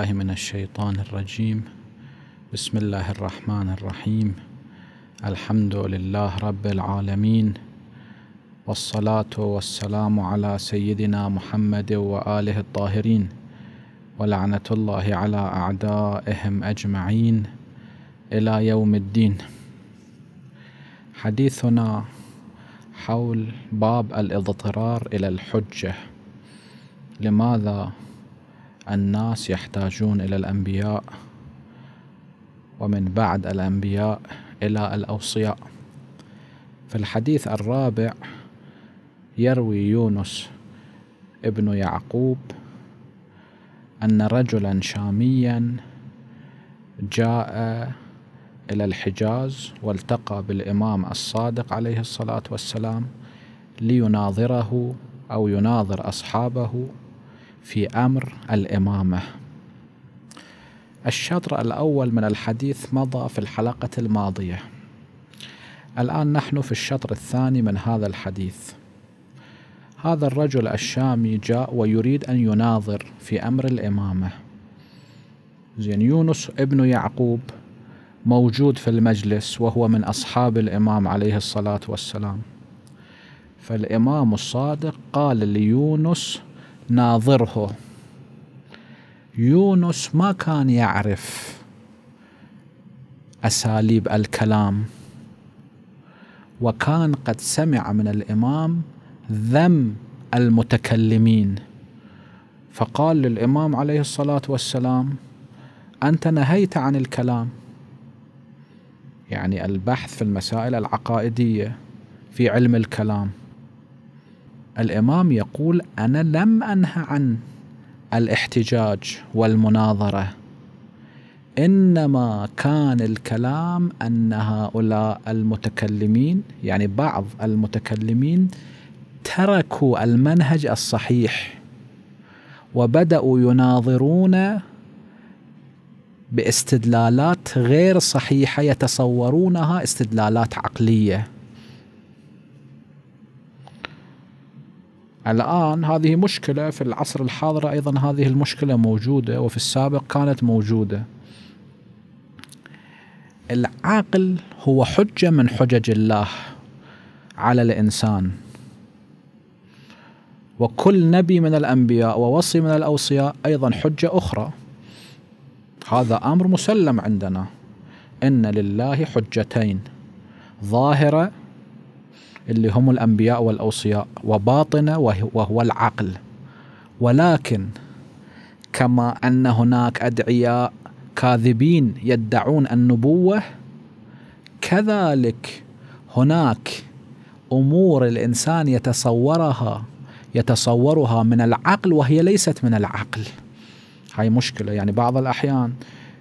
بالله من الشيطان الرجيم بسم الله الرحمن الرحيم الحمد لله رب العالمين والصلاة والسلام على سيدنا محمد وآله الطاهرين ولعنة الله على أعدائهم أجمعين إلى يوم الدين حديثنا حول باب الاضطرار إلى الحجة لماذا الناس يحتاجون إلى الأنبياء ومن بعد الأنبياء إلى الأوصياء في الحديث الرابع يروي يونس ابن يعقوب أن رجلا شاميا جاء إلى الحجاز والتقى بالإمام الصادق عليه الصلاة والسلام ليناظره أو يناظر أصحابه في أمر الإمامة الشطر الأول من الحديث مضى في الحلقة الماضية الآن نحن في الشطر الثاني من هذا الحديث هذا الرجل الشامي جاء ويريد أن يناظر في أمر الإمامة زين يونس ابن يعقوب موجود في المجلس وهو من أصحاب الإمام عليه الصلاة والسلام فالإمام الصادق قال ليونس ناظره يونس ما كان يعرف اساليب الكلام وكان قد سمع من الامام ذم المتكلمين فقال للامام عليه الصلاه والسلام انت نهيت عن الكلام يعني البحث في المسائل العقائديه في علم الكلام الإمام يقول أنا لم أنه عن الاحتجاج والمناظرة إنما كان الكلام أن هؤلاء المتكلمين يعني بعض المتكلمين تركوا المنهج الصحيح وبدأوا يناظرون باستدلالات غير صحيحة يتصورونها استدلالات عقلية الآن هذه مشكلة في العصر الحاضر أيضا هذه المشكلة موجودة وفي السابق كانت موجودة العاقل هو حجة من حجج الله على الإنسان وكل نبي من الأنبياء ووصي من الأوصياء أيضا حجة أخرى هذا أمر مسلم عندنا إن لله حجتين ظاهرة اللي هم الأنبياء والأوصياء وباطنة وهو العقل ولكن كما أن هناك أدعياء كاذبين يدعون النبوة كذلك هناك أمور الإنسان يتصورها يتصورها من العقل وهي ليست من العقل هاي مشكلة يعني بعض الأحيان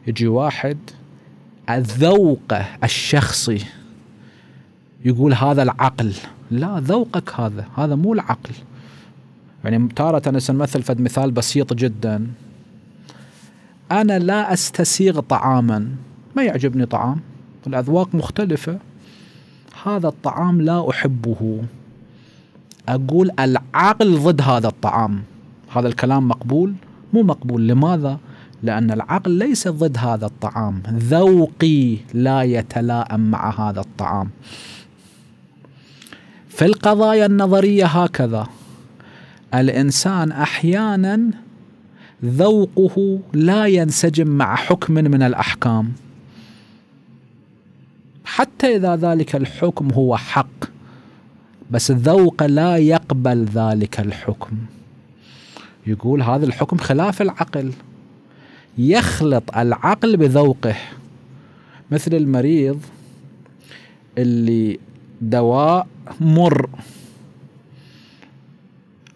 يجي واحد الذوق الشخصي يقول هذا العقل لا ذوقك هذا هذا مو العقل يعني تارة سنمثل فد مثال بسيط جدا أنا لا أستسيغ طعاما ما يعجبني طعام الأذواق مختلفة هذا الطعام لا أحبه أقول العقل ضد هذا الطعام هذا الكلام مقبول مو مقبول لماذا؟ لأن العقل ليس ضد هذا الطعام ذوقي لا يتلائم مع هذا الطعام في القضايا النظريه هكذا الانسان احيانا ذوقه لا ينسجم مع حكم من الاحكام حتى اذا ذلك الحكم هو حق بس الذوق لا يقبل ذلك الحكم يقول هذا الحكم خلاف العقل يخلط العقل بذوقه مثل المريض اللي دواء مر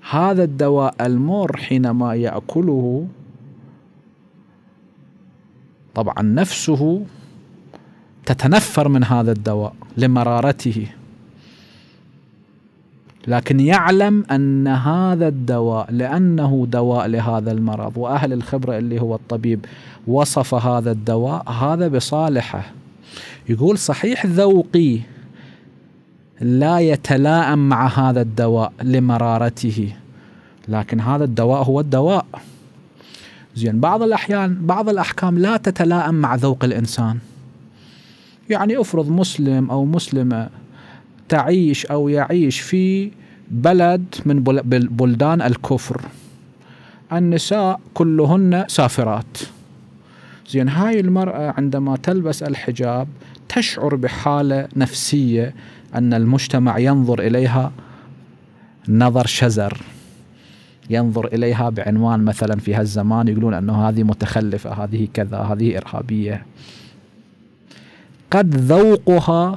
هذا الدواء المر حينما ياكله طبعا نفسه تتنفر من هذا الدواء لمرارته لكن يعلم ان هذا الدواء لانه دواء لهذا المرض واهل الخبره اللي هو الطبيب وصف هذا الدواء هذا بصالحه يقول صحيح ذوقي لا يتلائم مع هذا الدواء لمرارته لكن هذا الدواء هو الدواء زين بعض الأحيان بعض الأحكام لا تتلائم مع ذوق الإنسان يعني افرض مسلم أو مسلمة تعيش أو يعيش في بلد من بلدان الكفر النساء كلهن سافرات زين هاي المرأة عندما تلبس الحجاب تشعر بحالة نفسية أن المجتمع ينظر إليها نظر شزر ينظر إليها بعنوان مثلا في هالزمان يقولون أنه هذه متخلفة هذه كذا هذه إرهابية قد ذوقها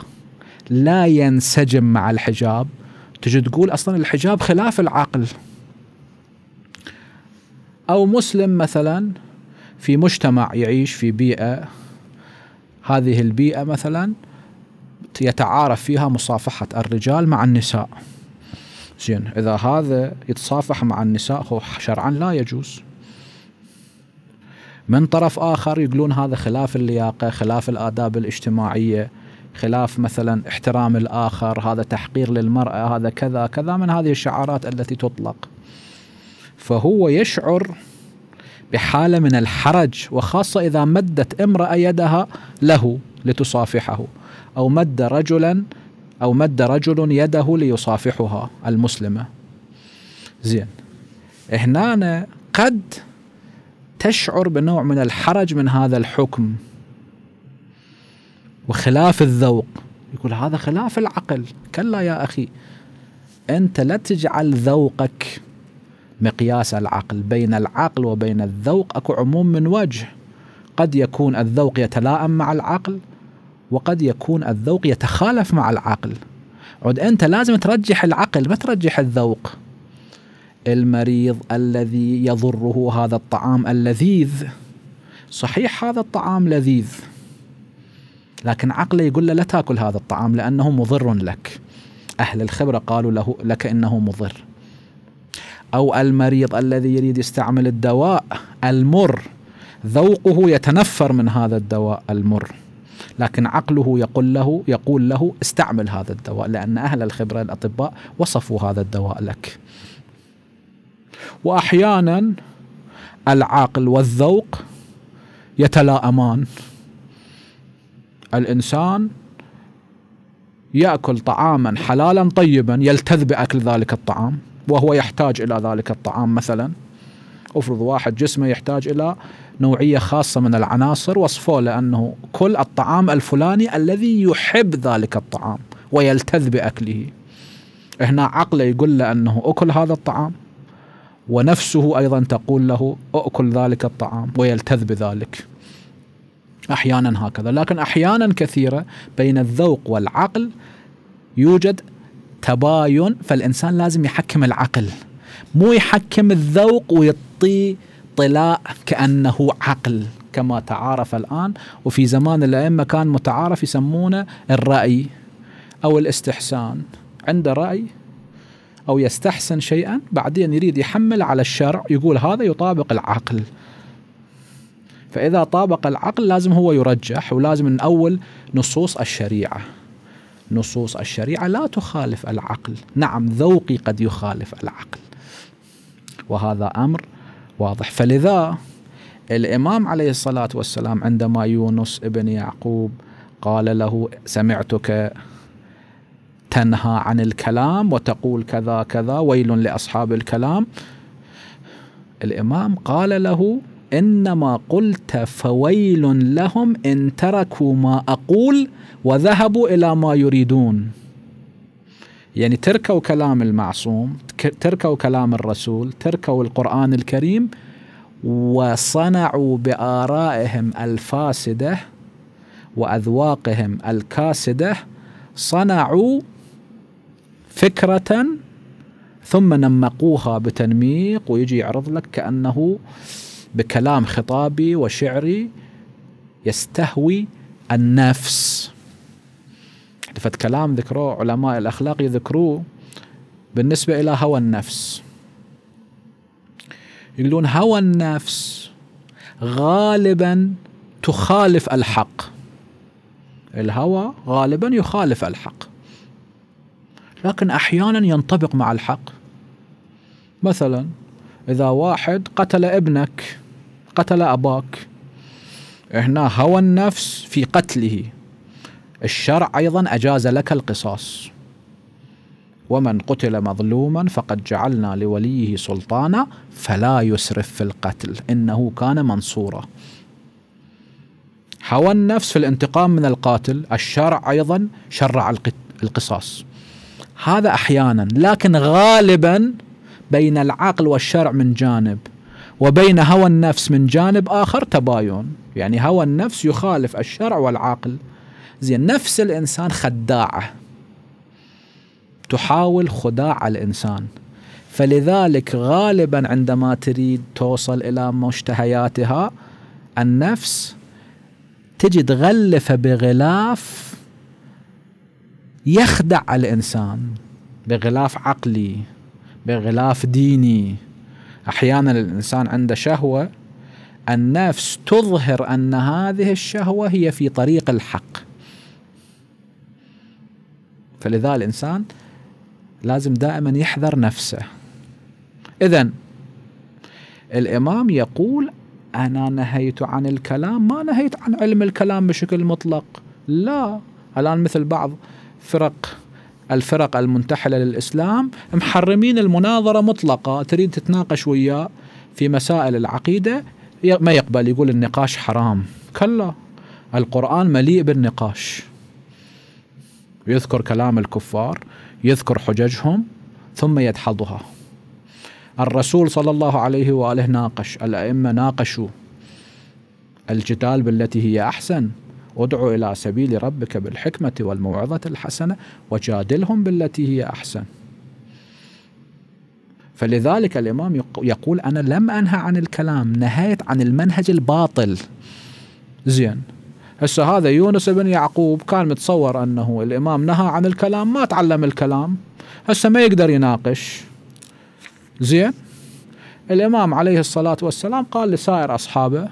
لا ينسجم مع الحجاب تجي تقول أصلا الحجاب خلاف العقل أو مسلم مثلا في مجتمع يعيش في بيئة هذه البيئة مثلا يتعارف فيها مصافحة الرجال مع النساء زين إذا هذا يتصافح مع النساء هو شرعا لا يجوز من طرف آخر يقولون هذا خلاف اللياقة خلاف الآداب الاجتماعية خلاف مثلا احترام الآخر هذا تحقير للمرأة هذا كذا كذا من هذه الشعارات التي تطلق فهو يشعر بحالة من الحرج وخاصة إذا مدت امرأة يدها له لتصافحه أو مد رجلا أو مد رجل يده ليصافحها المسلمة زين هنا قد تشعر بنوع من الحرج من هذا الحكم وخلاف الذوق يقول هذا خلاف العقل كلا يا أخي أنت لا تجعل ذوقك مقياس العقل بين العقل وبين الذوق أكو عموم من وجه قد يكون الذوق يتلائم مع العقل وقد يكون الذوق يتخالف مع العقل عد أنت لازم ترجح العقل ما ترجح الذوق المريض الذي يضره هذا الطعام اللذيذ صحيح هذا الطعام لذيذ لكن عقله يقول له لا تاكل هذا الطعام لانه مضر لك اهل الخبره قالوا له لك انه مضر او المريض الذي يريد يستعمل الدواء المر ذوقه يتنفر من هذا الدواء المر لكن عقله يقول له يقول له استعمل هذا الدواء لأن أهل الخبرة الأطباء وصفوا هذا الدواء لك وأحيانا العقل والذوق يتلاءمان الإنسان يأكل طعاما حلالا طيبا يلتذ بأكل ذلك الطعام وهو يحتاج إلى ذلك الطعام مثلا افرض واحد جسمه يحتاج إلى نوعية خاصة من العناصر وصفوا لأنه أنه كل الطعام الفلاني الذي يحب ذلك الطعام ويلتذ بأكله هنا عقله يقول له أنه أكل هذا الطعام ونفسه أيضا تقول له أكل ذلك الطعام ويلتذ بذلك أحيانا هكذا لكن أحيانا كثيرة بين الذوق والعقل يوجد تباين فالإنسان لازم يحكم العقل مو يحكم الذوق ويعطيه اطلاع كانه عقل كما تعارف الان وفي زمان الائمه كان متعارف يسمونه الراي او الاستحسان عنده راي او يستحسن شيئا بعدين يريد يحمل على الشرع يقول هذا يطابق العقل فاذا طابق العقل لازم هو يرجح ولازم من اول نصوص الشريعه نصوص الشريعه لا تخالف العقل نعم ذوقي قد يخالف العقل وهذا امر واضح فلذا الإمام عليه الصلاة والسلام عندما يونس ابن يعقوب قال له سمعتك تنهى عن الكلام وتقول كذا كذا ويل لأصحاب الكلام الإمام قال له إنما قلت فويل لهم إن تركوا ما أقول وذهبوا إلى ما يريدون يعني تركوا كلام المعصوم تركوا كلام الرسول تركوا القرآن الكريم وصنعوا بآرائهم الفاسدة وأذواقهم الكاسدة صنعوا فكرة ثم نمقوها بتنميق ويجي يعرض لك كأنه بكلام خطابي وشعري يستهوي النفس كلام ذكروه علماء الأخلاق يذكروه بالنسبة إلى هوى النفس يقولون هوى النفس غالبا تخالف الحق الهوى غالبا يخالف الحق لكن أحيانا ينطبق مع الحق مثلا إذا واحد قتل ابنك قتل أباك هنا هوى النفس في قتله الشرع أيضا أجاز لك القصاص ومن قتل مظلوما فقد جعلنا لوليه سلطانا فلا يسرف في القتل إنه كان منصورا هوى النفس في الانتقام من القاتل الشرع أيضا شرع القصاص هذا أحيانا لكن غالبا بين العقل والشرع من جانب وبين هوى النفس من جانب آخر تباين يعني هوى النفس يخالف الشرع والعقل زين نفس الانسان خداعه تحاول خداع الانسان فلذلك غالبا عندما تريد توصل الى مشتهياتها النفس تجي تغلفه بغلاف يخدع الانسان بغلاف عقلي بغلاف ديني احيانا الانسان عنده شهوه النفس تظهر ان هذه الشهوه هي في طريق الحق فلذا الإنسان لازم دائما يحذر نفسه إذا الإمام يقول أنا نهيت عن الكلام ما نهيت عن علم الكلام بشكل مطلق لا الآن مثل بعض فرق الفرق المنتحلة للإسلام محرمين المناظرة مطلقة تريد تتناقش وياه في مسائل العقيدة ما يقبل يقول النقاش حرام كلا القرآن مليء بالنقاش يذكر كلام الكفار يذكر حججهم ثم يدحضها الرسول صلى الله عليه وآله ناقش الأئمة ناقشوا الجدال بالتي هي أحسن ادعو إلى سبيل ربك بالحكمة والموعظة الحسنة وجادلهم بالتي هي أحسن فلذلك الإمام يقول أنا لم أنهى عن الكلام نهيت عن المنهج الباطل زين هسه هذا يونس بن يعقوب كان متصور انه الامام نهى عن الكلام ما تعلم الكلام هسه ما يقدر يناقش زين الامام عليه الصلاه والسلام قال لسائر اصحابه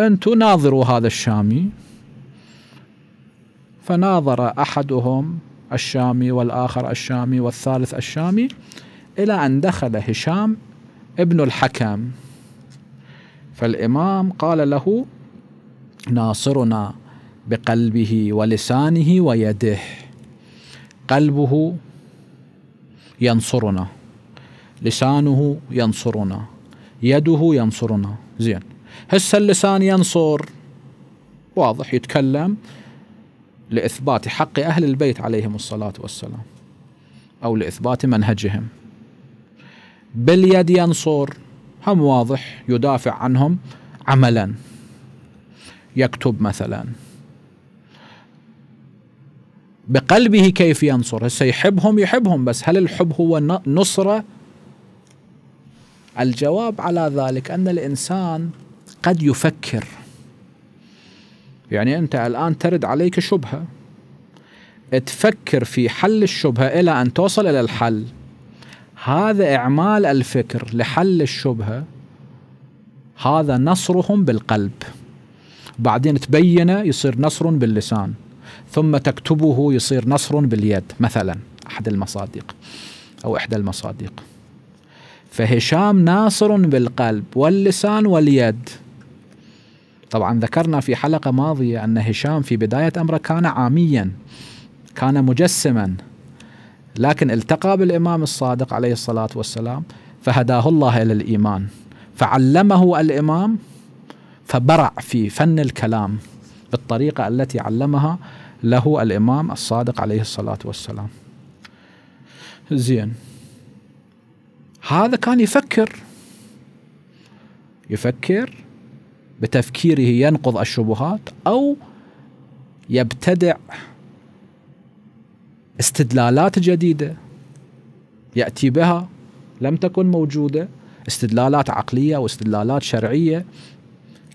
انتم ناظروا هذا الشامي فناظر احدهم الشامي والاخر الشامي والثالث الشامي الى ان دخل هشام ابن الحكم فالامام قال له ناصرنا بقلبه ولسانه ويده قلبه ينصرنا لسانه ينصرنا يده ينصرنا زين هسه اللسان ينصر واضح يتكلم لإثبات حق أهل البيت عليهم الصلاة والسلام أو لإثبات منهجهم باليد ينصر هم واضح يدافع عنهم عملا يكتب مثلا بقلبه كيف ينصر هسه يحبهم يحبهم بس هل الحب هو نصرة الجواب على ذلك أن الإنسان قد يفكر يعني أنت الآن ترد عليك شبهة تفكر في حل الشبهة إلى أن توصل إلى الحل هذا إعمال الفكر لحل الشبهة هذا نصرهم بالقلب وبعدين تبينه يصير نصر باللسان ثم تكتبه يصير نصر باليد مثلا أحد المصادق أو إحدى المصادق فهشام ناصر بالقلب واللسان واليد طبعا ذكرنا في حلقة ماضية أن هشام في بداية أمره كان عاميا كان مجسما لكن التقى بالإمام الصادق عليه الصلاة والسلام فهداه الله إلى الإيمان فعلمه الإمام فبرع في فن الكلام بالطريقة التي علمها له الإمام الصادق عليه الصلاة والسلام زين هذا كان يفكر يفكر بتفكيره ينقض الشبهات أو يبتدع استدلالات جديدة يأتي بها لم تكن موجودة استدلالات عقلية واستدلالات شرعية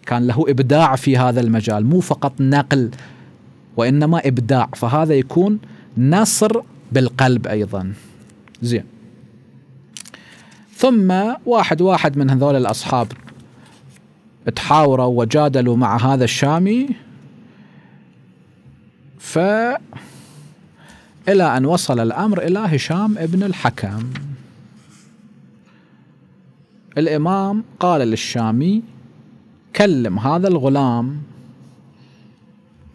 كان له إبداع في هذا المجال مو فقط نقل وإنما إبداع فهذا يكون نصر بالقلب أيضا زين ثم واحد واحد من هذول الأصحاب تحاوروا وجادلوا مع هذا الشامي ف إلى أن وصل الأمر إلى هشام ابن الحكم الإمام قال للشامي كلم هذا الغلام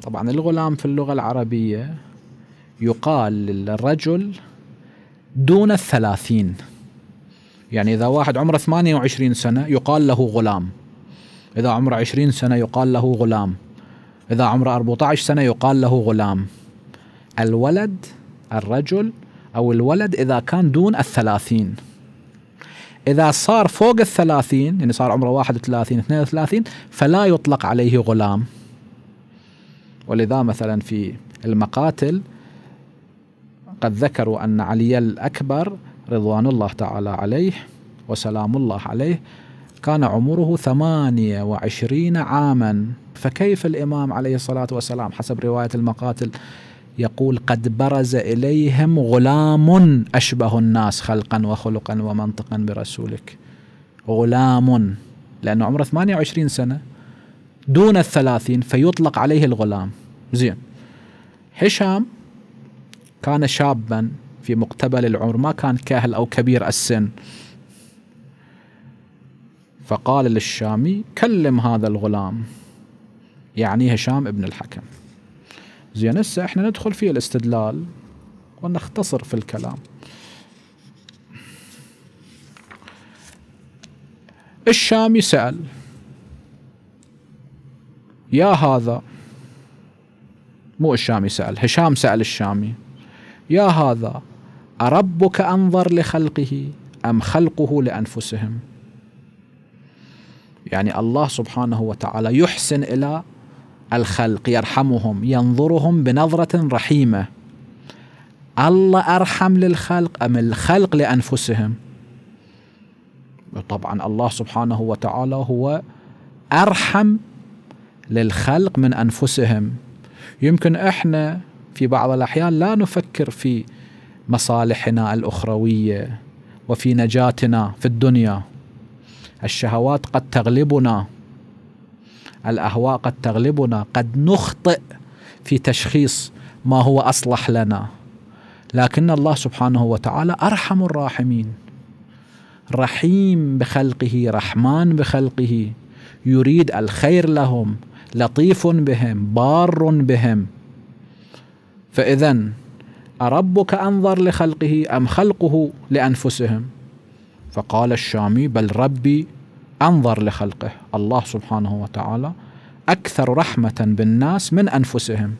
طبعا الغلام في اللغة العربية يقال للرجل دون الثلاثين يعني إذا واحد عمره 28 سنة يقال له غلام إذا عمره 20 سنة يقال له غلام إذا عمره 14 سنة يقال له غلام الولد الرجل أو الولد إذا كان دون الثلاثين اذا صار فوق ال 30 يعني صار عمره 31 32 فلا يطلق عليه غلام ولذا مثلا في المقاتل قد ذكروا ان علي الاكبر رضوان الله تعالى عليه وسلام الله عليه كان عمره 28 عاما فكيف الامام عليه الصلاه والسلام حسب روايه المقاتل يقول قد برز إليهم غلام أشبه الناس خلقا وخلقا ومنطقا برسولك غلام لأنه عمره 28 سنة دون الثلاثين فيطلق عليه الغلام زين هشام كان شابا في مقتبل العمر ما كان كاهل أو كبير السن فقال للشامي كلم هذا الغلام يعني هشام ابن الحكم زين هسه احنا ندخل في الاستدلال ونختصر في الكلام الشامي سأل يا هذا مو الشامي سأل هشام سأل الشامي يا هذا أربك أنظر لخلقه أم خلقه لأنفسهم يعني الله سبحانه وتعالى يحسن إلى الخلق يرحمهم ينظرهم بنظرة رحيمة الله أرحم للخلق أم الخلق لأنفسهم طبعا الله سبحانه وتعالى هو أرحم للخلق من أنفسهم يمكن إحنا في بعض الأحيان لا نفكر في مصالحنا الأخروية وفي نجاتنا في الدنيا الشهوات قد تغلبنا الاهواء قد تغلبنا قد نخطئ في تشخيص ما هو اصلح لنا لكن الله سبحانه وتعالى ارحم الراحمين رحيم بخلقه رحمن بخلقه يريد الخير لهم لطيف بهم بار بهم فاذا أربك أنظر لخلقه أم خلقه لأنفسهم فقال الشامي بل ربي انظر لخلقه الله سبحانه وتعالى اكثر رحمه بالناس من انفسهم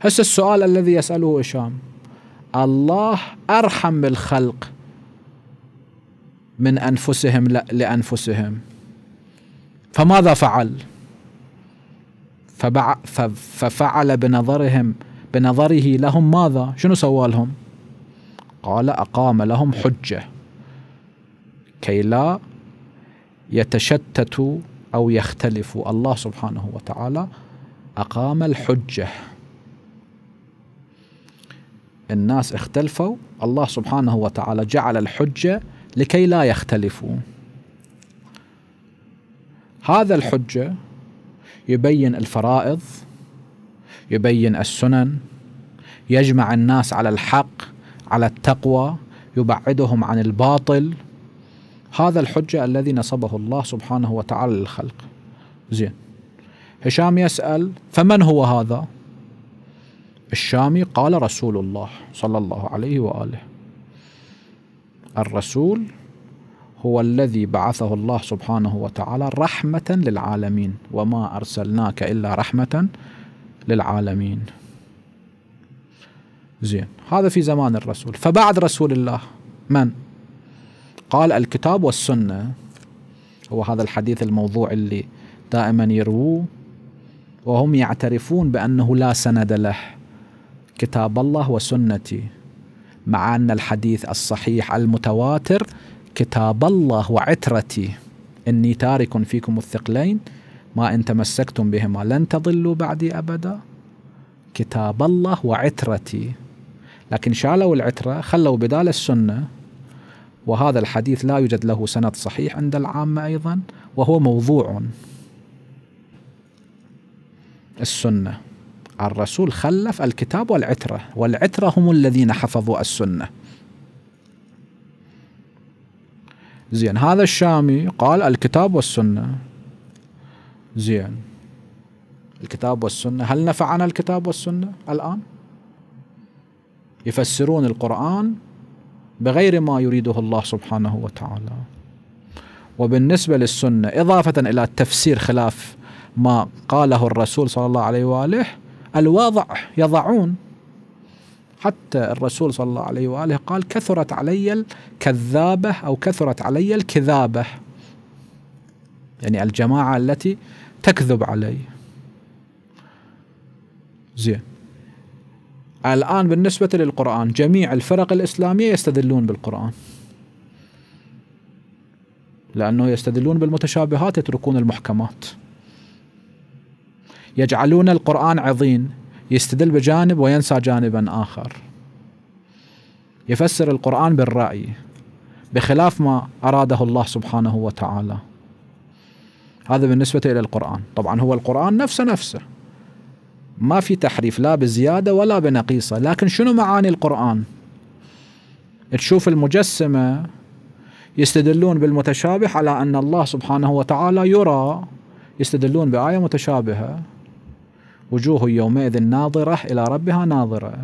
هسه السؤال الذي يساله هشام الله ارحم بالخلق من انفسهم لانفسهم فماذا فعل ففعل بنظرهم بنظره لهم ماذا شنو سوى لهم قال اقام لهم حجه كي لا يتشتت أو يختلف الله سبحانه وتعالى أقام الحجة الناس اختلفوا الله سبحانه وتعالى جعل الحجة لكي لا يختلفوا هذا الحجة يبين الفرائض يبين السنن يجمع الناس على الحق على التقوى يبعدهم عن الباطل هذا الحجة الذي نصبه الله سبحانه وتعالى للخلق زين هشام يسأل فمن هو هذا الشامي قال رسول الله صلى الله عليه وآله الرسول هو الذي بعثه الله سبحانه وتعالى رحمة للعالمين وما أرسلناك إلا رحمة للعالمين زين هذا في زمان الرسول فبعد رسول الله من قال الكتاب والسنة هو هذا الحديث الموضوع اللي دائما يرووه وهم يعترفون بأنه لا سند له كتاب الله وسنتي مع أن الحديث الصحيح المتواتر كتاب الله وعترتي إني تارك فيكم الثقلين ما إن تمسكتم بهما لن تضلوا بعدي أبدا كتاب الله وعترتي لكن شالوا العترة خلوا بدال السنة وهذا الحديث لا يوجد له سند صحيح عند العامة أيضا وهو موضوع السنة الرسول خلف الكتاب والعترة والعترة هم الذين حفظوا السنة زين هذا الشامي قال الكتاب والسنة زين الكتاب والسنة هل نفعنا الكتاب والسنة الآن يفسرون القرآن بغير ما يريده الله سبحانه وتعالى وبالنسبة للسنة إضافة إلى التفسير خلاف ما قاله الرسول صلى الله عليه وآله الواضع يضعون حتى الرسول صلى الله عليه وآله قال كثرت علي الكذابة أو كثرت علي الكذابة يعني الجماعة التي تكذب علي زين الآن بالنسبة للقرآن جميع الفرق الإسلامية يستدلون بالقرآن لأنه يستدلون بالمتشابهات يتركون المحكمات يجعلون القرآن عظيم يستدل بجانب وينسى جانبا آخر يفسر القرآن بالرأي بخلاف ما أراده الله سبحانه وتعالى هذا بالنسبة إلى القرآن طبعا هو القرآن نفسه نفسه ما في تحريف لا بزيادة ولا بنقيصة لكن شنو معاني القرآن تشوف المجسمة يستدلون بالمتشابه على أن الله سبحانه وتعالى يرى يستدلون بآية متشابهة وجوه يومئذ ناظرة إلى ربها ناظرة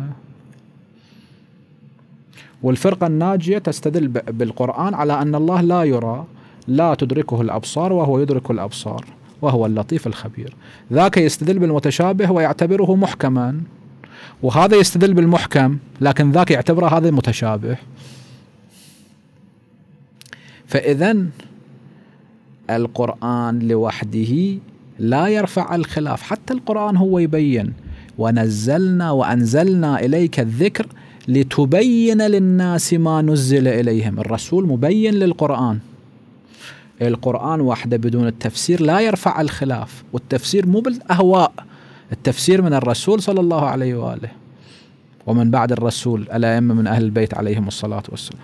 والفرقة الناجية تستدل بالقرآن على أن الله لا يرى لا تدركه الأبصار وهو يدرك الأبصار وهو اللطيف الخبير ذاك يستدل بالمتشابه ويعتبره محكما وهذا يستدل بالمحكم لكن ذاك يعتبره هذا متشابه فإذا القرآن لوحده لا يرفع الخلاف حتى القرآن هو يبين ونزلنا وأنزلنا إليك الذكر لتبين للناس ما نزل إليهم الرسول مبين للقرآن القرآن وحده بدون التفسير لا يرفع الخلاف والتفسير مو بالأهواء التفسير من الرسول صلى الله عليه وآله ومن بعد الرسول الأئمة من أهل البيت عليهم الصلاة والسلام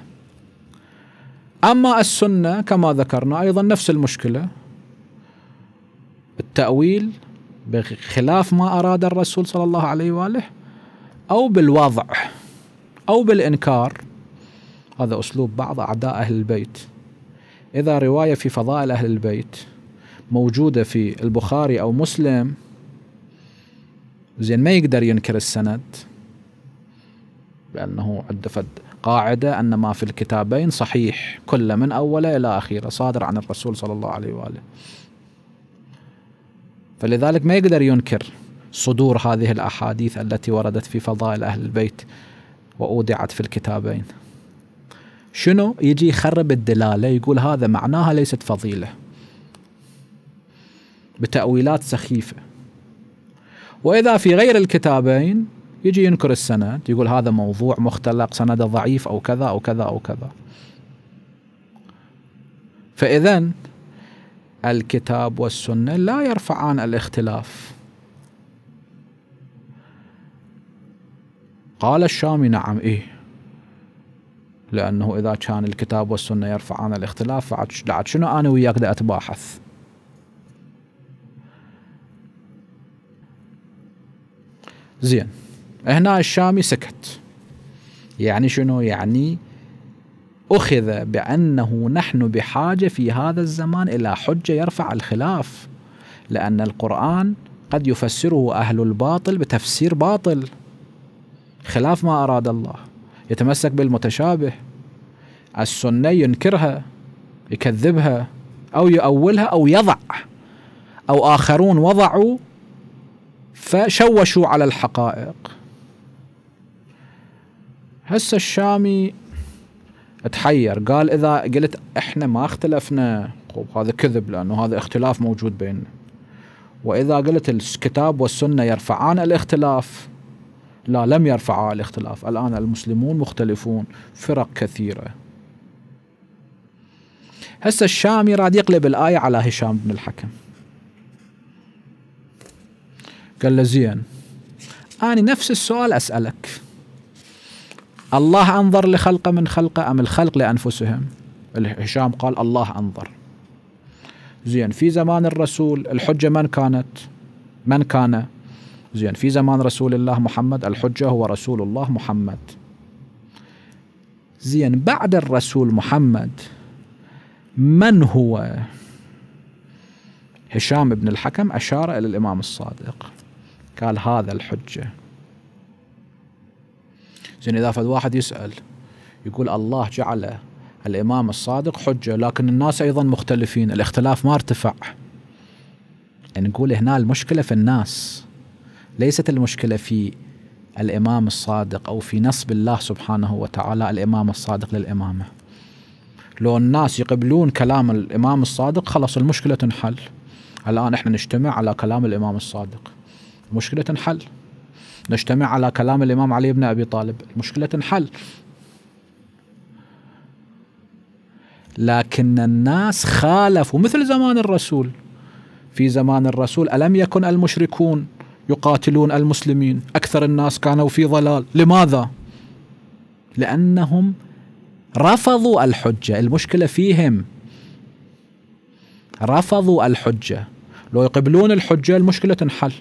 أما السنة كما ذكرنا أيضا نفس المشكلة التأويل بخلاف ما أراد الرسول صلى الله عليه وآله أو بالوضع أو بالإنكار هذا أسلوب بعض أعداء أهل البيت إذا رواية في فضائل أهل البيت موجودة في البخاري أو مسلم زين ما يقدر ينكر السند لأنه عنده فد قاعدة أن ما في الكتابين صحيح كل من أوله إلى آخره صادر عن الرسول صلى الله عليه وآله فلذلك ما يقدر ينكر صدور هذه الأحاديث التي وردت في فضائل أهل البيت وأودعت في الكتابين شنو يجي يخرب الدلاله يقول هذا معناها ليست فضيله بتاويلات سخيفه واذا في غير الكتابين يجي ينكر السند يقول هذا موضوع مختلق سنده ضعيف او كذا او كذا او كذا فاذا الكتاب والسنه لا يرفعان الاختلاف قال الشامي نعم ايه لانه اذا كان الكتاب والسنه يرفعان الاختلاف فعد شنو انا وياك دا اتباحث زين هنا الشامي سكت يعني شنو يعني أخذ بأنه نحن بحاجة في هذا الزمان إلى حجة يرفع الخلاف لأن القرآن قد يفسره أهل الباطل بتفسير باطل خلاف ما أراد الله يتمسك بالمتشابه السني ينكرها يكذبها أو يؤولها أو يضع أو آخرون وضعوا فشوشوا على الحقائق هسه الشامي تحير قال إذا قلت إحنا ما اختلفنا طيب هذا كذب لأنه هذا اختلاف موجود بيننا وإذا قلت الكتاب والسنة يرفعان الاختلاف لا لم يرفع الاختلاف الآن المسلمون مختلفون فرق كثيرة هسه الشامي راد يقلب الآية على هشام بن الحكم قال له زين أنا نفس السؤال أسألك الله أنظر لخلقه من خلقه أم الخلق لأنفسهم هشام قال الله أنظر زين في زمان الرسول الحجة من كانت من كان زين في زمان رسول الله محمد الحجة هو رسول الله محمد زين بعد الرسول محمد من هو هشام بن الحكم أشار إلى الإمام الصادق قال هذا الحجة زين إذا فد واحد يسأل يقول الله جعل الإمام الصادق حجة لكن الناس أيضا مختلفين الاختلاف ما ارتفع يعني نقول هنا المشكلة في الناس ليست المشكله في الامام الصادق او في نصب الله سبحانه وتعالى الامام الصادق للامامه. لو الناس يقبلون كلام الامام الصادق خلص المشكله تنحل. الان احنا نجتمع على كلام الامام الصادق. المشكله تنحل. نجتمع على كلام الامام علي بن ابي طالب، المشكله تنحل. لكن الناس خالفوا مثل زمان الرسول في زمان الرسول الم يكن المشركون يقاتلون المسلمين أكثر الناس كانوا في ضلال لماذا؟ لأنهم رفضوا الحجة المشكلة فيهم رفضوا الحجة لو يقبلون الحجة المشكلة تنحل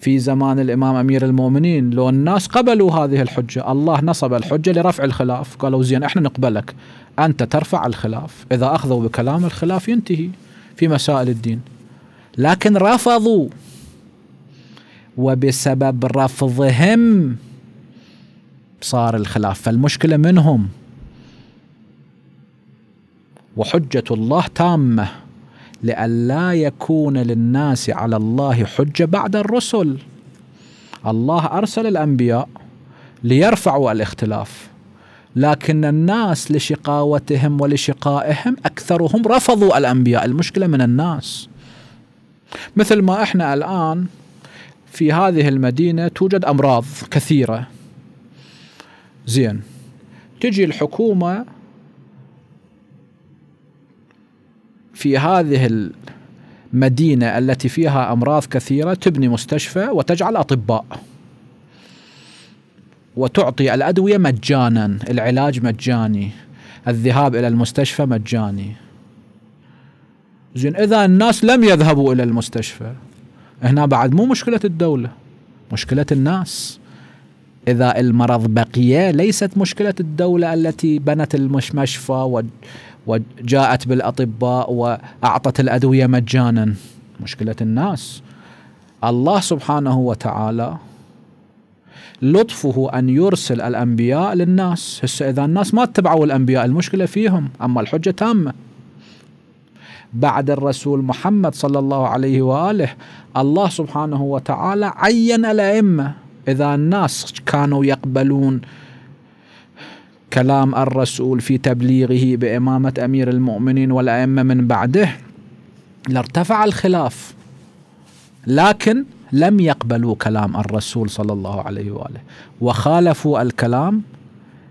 في زمان الإمام أمير المؤمنين لو الناس قبلوا هذه الحجة الله نصب الحجة لرفع الخلاف قالوا زين احنا نقبلك أنت ترفع الخلاف إذا أخذوا بكلام الخلاف ينتهي في مسائل الدين لكن رفضوا وبسبب رفضهم صار الخلاف فالمشكله منهم وحجه الله تامه لئلا يكون للناس على الله حجه بعد الرسل الله ارسل الانبياء ليرفعوا الاختلاف لكن الناس لشقاوتهم ولشقائهم اكثرهم رفضوا الانبياء المشكله من الناس مثل ما احنا الان في هذه المدينة توجد أمراض كثيرة زين تجي الحكومة في هذه المدينة التي فيها أمراض كثيرة تبني مستشفى وتجعل أطباء وتعطي الأدوية مجانا العلاج مجاني الذهاب إلى المستشفى مجاني زين إذا الناس لم يذهبوا إلى المستشفى هنا بعد مو مشكلة الدولة مشكلة الناس إذا المرض بقي ليست مشكلة الدولة التي بنت المشفى وجاءت بالأطباء وأعطت الأدوية مجانا مشكلة الناس الله سبحانه وتعالى لطفه أن يرسل الأنبياء للناس هسه إذا الناس ما اتبعوا الأنبياء المشكلة فيهم أما الحجة تامة بعد الرسول محمد صلى الله عليه واله الله سبحانه وتعالى عين الائمه اذا الناس كانوا يقبلون كلام الرسول في تبليغه بامامه امير المؤمنين والائمه من بعده لارتفع الخلاف لكن لم يقبلوا كلام الرسول صلى الله عليه واله وخالفوا الكلام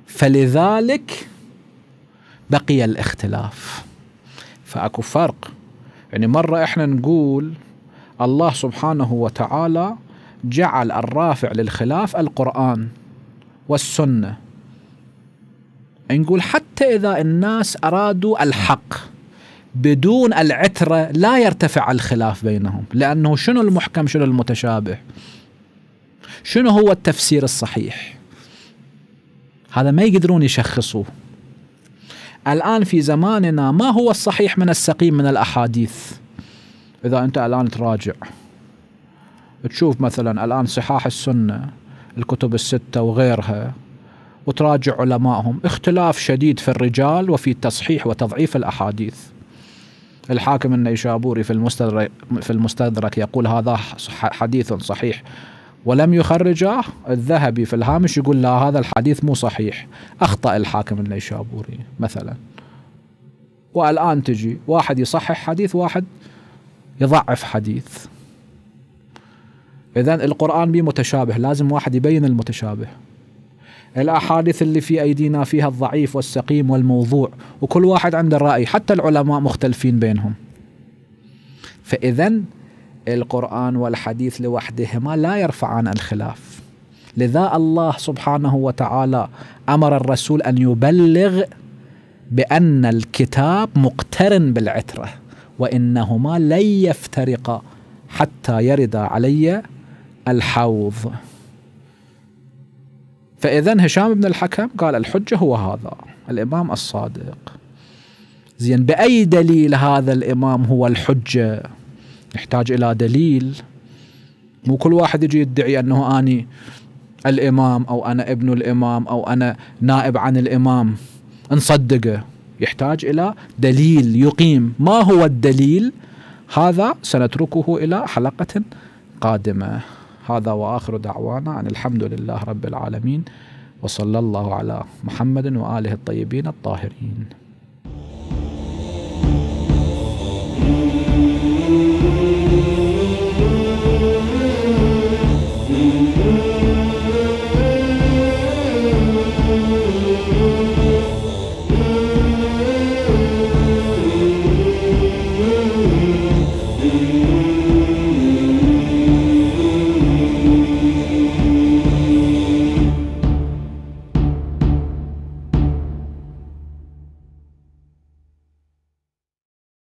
فلذلك بقي الاختلاف فاكو فرق يعني مرة احنا نقول الله سبحانه وتعالى جعل الرافع للخلاف القرآن والسنة نقول حتى إذا الناس أرادوا الحق بدون العترة لا يرتفع الخلاف بينهم لأنه شنو المحكم شنو المتشابه شنو هو التفسير الصحيح هذا ما يقدرون يشخصوه الآن في زماننا ما هو الصحيح من السقيم من الأحاديث إذا أنت الآن تراجع تشوف مثلا الآن صحاح السنة الكتب الستة وغيرها وتراجع علمائهم اختلاف شديد في الرجال وفي تصحيح وتضعيف الأحاديث الحاكم النيشابوري في المستدرك في المستدرك يقول هذا حديث صحيح ولم يخرجه الذهبي في الهامش يقول لا هذا الحديث مو صحيح أخطأ الحاكم النيشابوري مثلا والآن تجي واحد يصحح حديث واحد يضعف حديث إذا القرآن به متشابه لازم واحد يبين المتشابه الأحاديث اللي في أيدينا فيها الضعيف والسقيم والموضوع وكل واحد عنده رأي حتى العلماء مختلفين بينهم فإذا القرآن والحديث لوحدهما لا يرفعان الخلاف لذا الله سبحانه وتعالى أمر الرسول أن يبلغ بأن الكتاب مقترن بالعترة وإنهما لن يفترقا حتى يرد علي الحوض فإذا هشام بن الحكم قال الحجة هو هذا الإمام الصادق زين بأي دليل هذا الإمام هو الحجة يحتاج إلى دليل مو كل واحد يجي يدعي أنه أني الإمام أو أنا ابن الإمام أو أنا نائب عن الإمام نصدقه يحتاج إلى دليل يقيم ما هو الدليل هذا سنتركه إلى حلقة قادمة هذا وآخر دعوانا أن الحمد لله رب العالمين وصلى الله على محمد وآله الطيبين الطاهرين